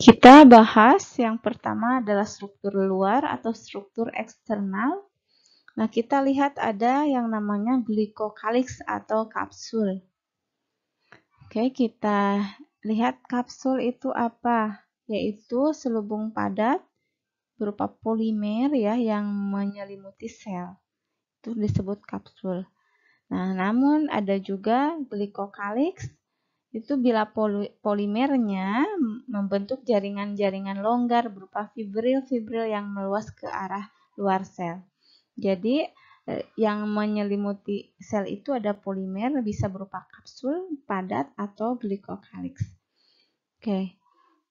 Kita bahas yang pertama adalah struktur luar atau struktur eksternal. Nah, kita lihat ada yang namanya glikokalix atau kapsul. Oke, kita lihat kapsul itu apa? Yaitu selubung padat berupa polimer ya yang menyelimuti sel. Itu disebut kapsul. Nah, namun ada juga glikokalix itu bila polimernya membentuk jaringan-jaringan longgar berupa fibril-fibril yang meluas ke arah luar sel. Jadi e, yang menyelimuti sel itu ada polimer bisa berupa kapsul, padat atau glikokalix. Oke.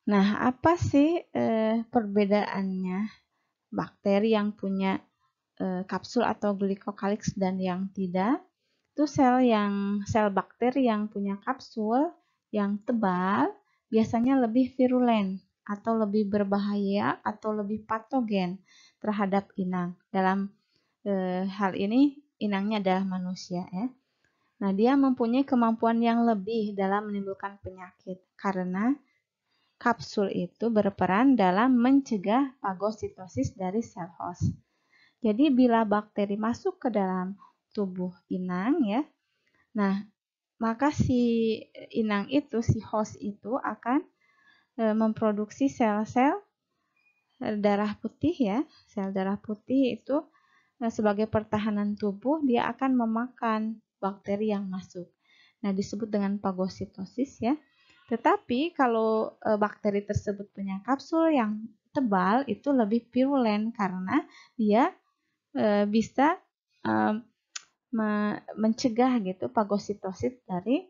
Nah, apa sih eh, perbedaannya bakteri yang punya eh, kapsul atau glikokalix dan yang tidak? itu sel yang sel bakteri yang punya kapsul yang tebal biasanya lebih virulen atau lebih berbahaya atau lebih patogen terhadap inang. Dalam e, hal ini inangnya adalah manusia ya. Nah, dia mempunyai kemampuan yang lebih dalam menimbulkan penyakit karena kapsul itu berperan dalam mencegah fagositosis dari sel host. Jadi bila bakteri masuk ke dalam tubuh inang ya. Nah, maka si eh, inang itu, si host itu akan eh, memproduksi sel-sel eh, darah putih ya. Sel darah putih itu sebagai pertahanan tubuh dia akan memakan bakteri yang masuk. Nah, disebut dengan pagositosis ya. Tetapi kalau bakteri tersebut punya kapsul yang tebal itu lebih virulen karena dia bisa mencegah gitu fagositosis dari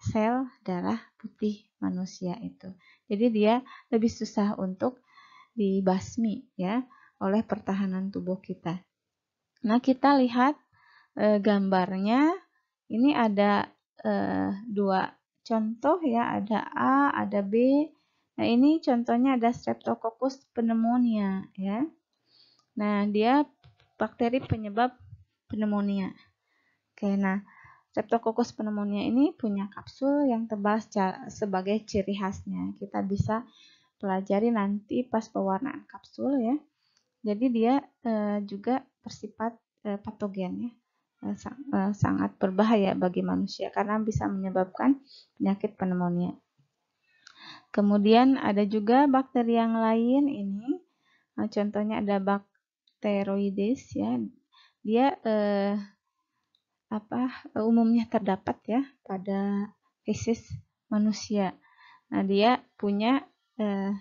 sel darah putih manusia itu. Jadi dia lebih susah untuk dibasmi ya oleh pertahanan tubuh kita. Nah, kita lihat e, gambarnya. Ini ada e, dua contoh ya, ada A, ada B. Nah, ini contohnya ada Streptococcus pneumonia ya. Nah, dia bakteri penyebab pneumonia. Oke, nah Streptococcus pneumonia ini punya kapsul yang tebal sebagai ciri khasnya. Kita bisa pelajari nanti pas pewarnaan kapsul ya. Jadi dia e, juga bersifat e, patogen ya. E, eh, sang, e, sangat berbahaya bagi manusia karena bisa menyebabkan penyakit pneumonia. Kemudian ada juga bakteri yang lain ini. Nah, contohnya ada bakteroides ya. Dia e, apa eh, umumnya terdapat ya pada fisik manusia. Nah, dia punya eh,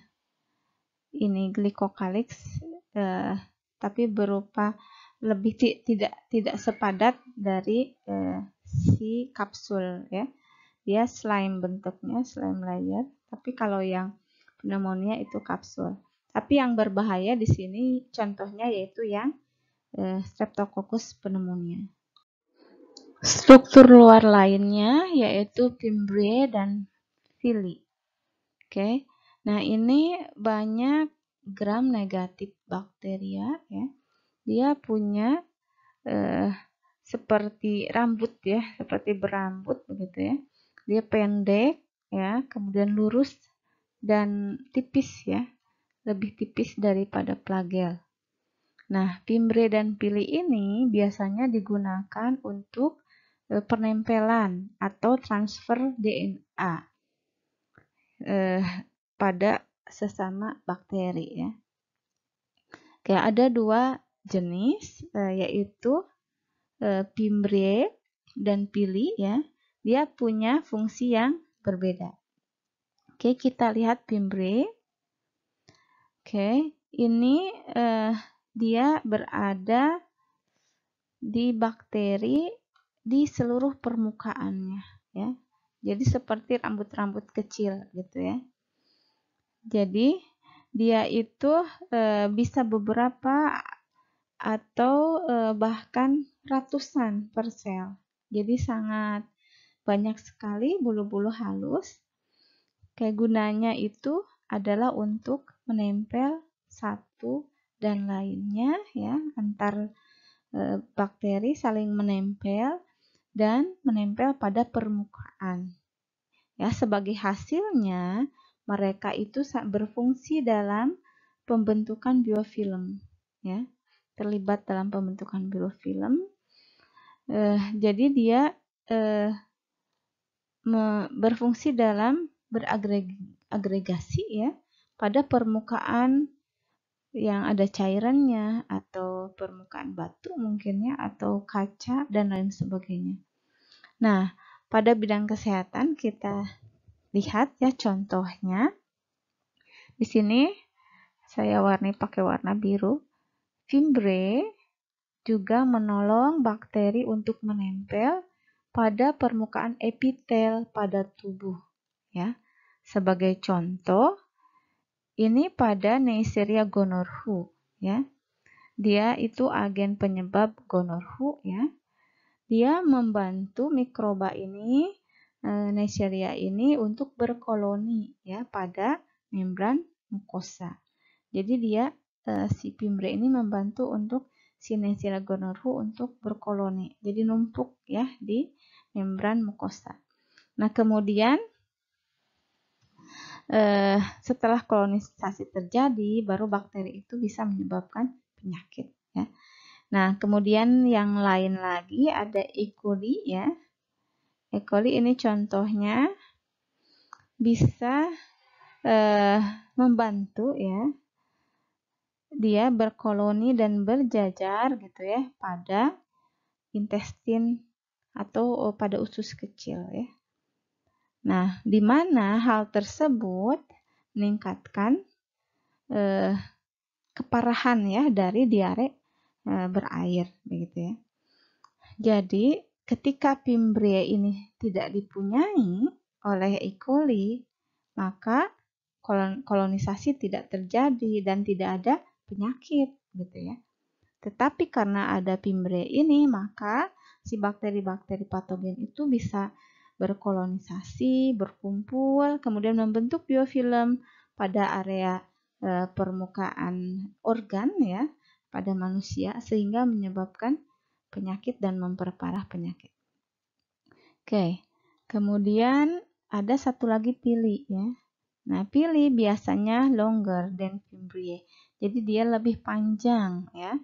ini glikokalix eh, tapi berupa lebih tidak tidak sepadat dari eh, si kapsul ya. Dia slime bentuknya, slime layer, tapi kalau yang pneumonia itu kapsul. Tapi yang berbahaya di sini contohnya yaitu yang eh, Streptococcus pneumonia struktur luar lainnya yaitu fimbriae dan fili. Oke. Okay. Nah, ini banyak gram negatif bakteria ya. Dia punya eh, seperti rambut ya, seperti berambut begitu ya. Dia pendek ya, kemudian lurus dan tipis ya. Lebih tipis daripada flagel. Nah, pimbre dan pili ini biasanya digunakan untuk E, penempelan atau transfer DNA eh, pada sesama bakteri ya. Oke, ada dua jenis eh, yaitu eh, pimbre dan Pili ya. Dia punya fungsi yang berbeda. Oke, kita lihat pimbre. Oke, ini eh, dia berada di bakteri di seluruh permukaannya ya. Jadi seperti rambut-rambut kecil gitu ya. Jadi dia itu e, bisa beberapa atau e, bahkan ratusan per sel. Jadi sangat banyak sekali bulu-bulu halus. Kegunanya itu adalah untuk menempel satu dan lainnya ya antar e, bakteri saling menempel dan menempel pada permukaan. Ya, sebagai hasilnya, mereka itu berfungsi dalam pembentukan biofilm, ya. Terlibat dalam pembentukan biofilm. Eh, jadi dia eh, berfungsi dalam beragregasi ya pada permukaan yang ada cairannya atau permukaan batu mungkinnya atau kaca dan lain sebagainya. Nah, pada bidang kesehatan kita lihat ya contohnya. Di sini saya warni pakai warna biru. Fimbre juga menolong bakteri untuk menempel pada permukaan epitel pada tubuh ya. Sebagai contoh, ini pada Neisseria gonorrhoeae. ya. Dia itu agen penyebab gonorrhoeae. ya dia membantu mikroba ini eh, Neisseria ini untuk berkoloni ya pada membran mukosa. Jadi dia eh, si pimbre ini membantu untuk si Neisseria gonorrhoe untuk berkoloni. Jadi numpuk ya di membran mukosa. Nah, kemudian eh, setelah kolonisasi terjadi, baru bakteri itu bisa menyebabkan penyakit ya. Nah, kemudian yang lain lagi ada E. ya. E. ini contohnya bisa eh, membantu ya. Dia berkoloni dan berjajar gitu ya pada intestin atau oh, pada usus kecil ya. Nah, di mana hal tersebut meningkatkan eh, keparahan ya dari diare Eh, berair begitu ya. Jadi ketika Pimbria ini tidak dipunyai oleh E. coli, maka kolonisasi tidak terjadi dan tidak ada penyakit gitu ya. Tetapi karena ada Pimbria ini, maka si bakteri-bakteri patogen itu bisa berkolonisasi, berkumpul, kemudian membentuk biofilm pada area e, permukaan organ ya, pada manusia sehingga menyebabkan penyakit dan memperparah penyakit. Oke, kemudian ada satu lagi pili ya. Nah, pili biasanya longer than fimbriae. Jadi dia lebih panjang ya.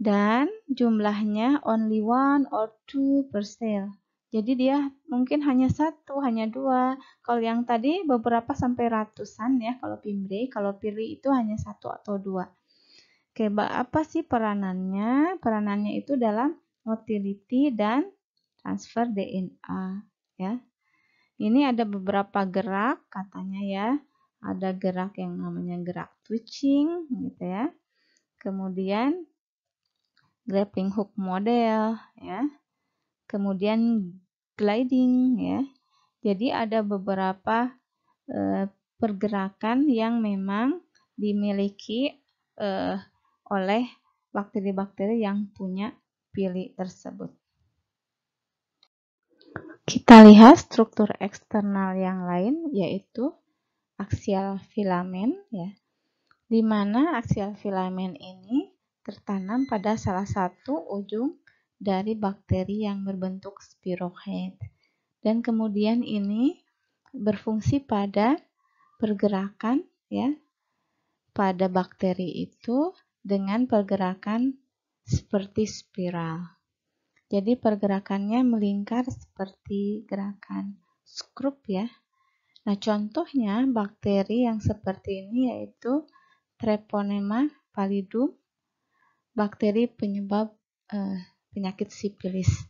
Dan jumlahnya only one or two per cell. Jadi dia mungkin hanya satu, hanya dua. Kalau yang tadi beberapa sampai ratusan ya kalau pimbre, kalau pili itu hanya satu atau dua. Oke, apa sih peranannya? Peranannya itu dalam motility dan transfer DNA, ya. Ini ada beberapa gerak katanya ya. Ada gerak yang namanya gerak twitching gitu ya. Kemudian grappling hook model ya. Kemudian gliding ya. Jadi ada beberapa eh, pergerakan yang memang dimiliki eh, oleh bakteri-bakteri yang punya pili tersebut. Kita lihat struktur eksternal yang lain yaitu aksial filamen ya. Di mana aksial filamen ini tertanam pada salah satu ujung dari bakteri yang berbentuk spirochet Dan kemudian ini berfungsi pada pergerakan ya pada bakteri itu dengan pergerakan seperti spiral. Jadi pergerakannya melingkar seperti gerakan skrup ya. Nah, contohnya bakteri yang seperti ini yaitu Treponema pallidum, bakteri penyebab eh, penyakit sipilis.